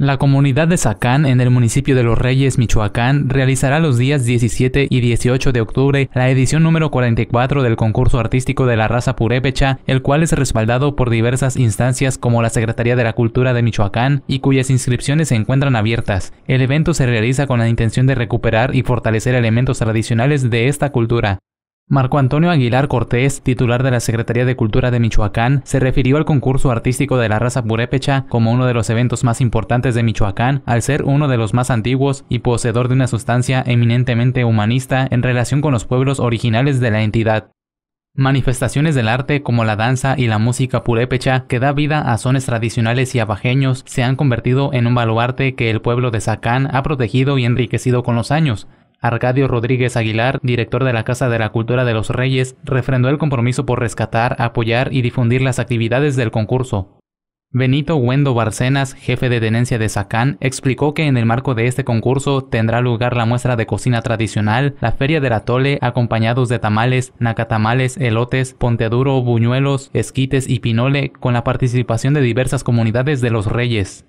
La comunidad de Sacán en el municipio de Los Reyes, Michoacán, realizará los días 17 y 18 de octubre la edición número 44 del concurso artístico de la raza purépecha, el cual es respaldado por diversas instancias como la Secretaría de la Cultura de Michoacán y cuyas inscripciones se encuentran abiertas. El evento se realiza con la intención de recuperar y fortalecer elementos tradicionales de esta cultura. Marco Antonio Aguilar Cortés, titular de la Secretaría de Cultura de Michoacán, se refirió al concurso artístico de la raza purépecha como uno de los eventos más importantes de Michoacán, al ser uno de los más antiguos y poseedor de una sustancia eminentemente humanista en relación con los pueblos originales de la entidad. Manifestaciones del arte como la danza y la música purépecha que da vida a sones tradicionales y abajeños se han convertido en un baluarte que el pueblo de Zacán ha protegido y enriquecido con los años, Arcadio Rodríguez Aguilar, director de la Casa de la Cultura de los Reyes, refrendó el compromiso por rescatar, apoyar y difundir las actividades del concurso. Benito Wendo Barcenas, jefe de tenencia de Sacán, explicó que en el marco de este concurso tendrá lugar la muestra de cocina tradicional, la feria la Tole, acompañados de tamales, nacatamales, elotes, ponteaduro, buñuelos, esquites y pinole, con la participación de diversas comunidades de los reyes.